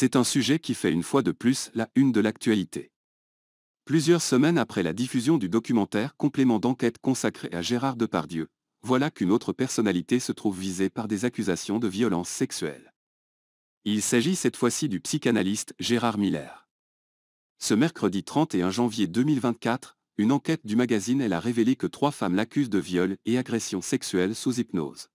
C'est un sujet qui fait une fois de plus la une de l'actualité. Plusieurs semaines après la diffusion du documentaire complément d'enquête consacré à Gérard Depardieu, voilà qu'une autre personnalité se trouve visée par des accusations de violence sexuelle. Il s'agit cette fois-ci du psychanalyste Gérard Miller. Ce mercredi 31 janvier 2024, une enquête du magazine Elle a révélé que trois femmes l'accusent de viol et agression sexuelle sous hypnose.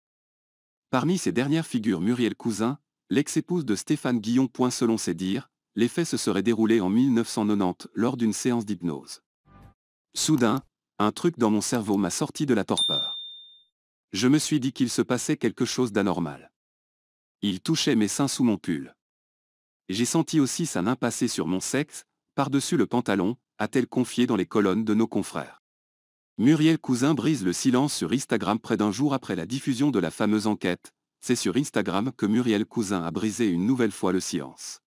Parmi ces dernières figures Muriel Cousin, L'ex-épouse de Stéphane Guillon. Selon ses dires, les faits se seraient déroulés en 1990 lors d'une séance d'hypnose. Soudain, un truc dans mon cerveau m'a sorti de la torpeur. Je me suis dit qu'il se passait quelque chose d'anormal. Il touchait mes seins sous mon pull. J'ai senti aussi sa main passer sur mon sexe, par-dessus le pantalon, a-t-elle confié dans les colonnes de nos confrères. Muriel Cousin brise le silence sur Instagram près d'un jour après la diffusion de la fameuse enquête, c'est sur Instagram que Muriel Cousin a brisé une nouvelle fois le silence.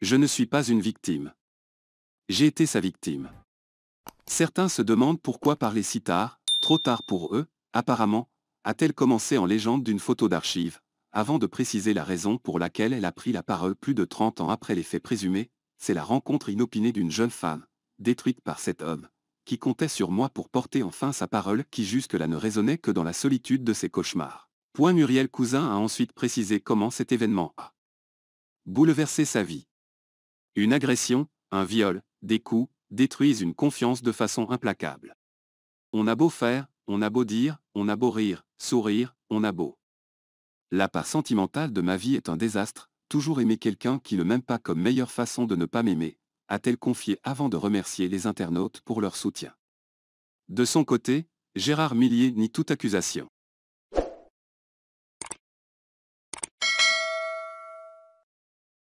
Je ne suis pas une victime. J'ai été sa victime. Certains se demandent pourquoi parler si tard, trop tard pour eux, apparemment, a-t-elle commencé en légende d'une photo d'archive, avant de préciser la raison pour laquelle elle a pris la parole plus de 30 ans après les faits présumés, c'est la rencontre inopinée d'une jeune femme, détruite par cet homme, qui comptait sur moi pour porter enfin sa parole qui jusque-là ne résonnait que dans la solitude de ses cauchemars. Point Muriel Cousin a ensuite précisé comment cet événement a bouleversé sa vie. Une agression, un viol, des coups, détruisent une confiance de façon implacable. On a beau faire, on a beau dire, on a beau rire, sourire, on a beau. La part sentimentale de ma vie est un désastre, toujours aimer quelqu'un qui ne m'aime pas comme meilleure façon de ne pas m'aimer, a-t-elle confié avant de remercier les internautes pour leur soutien. De son côté, Gérard Millier nie toute accusation.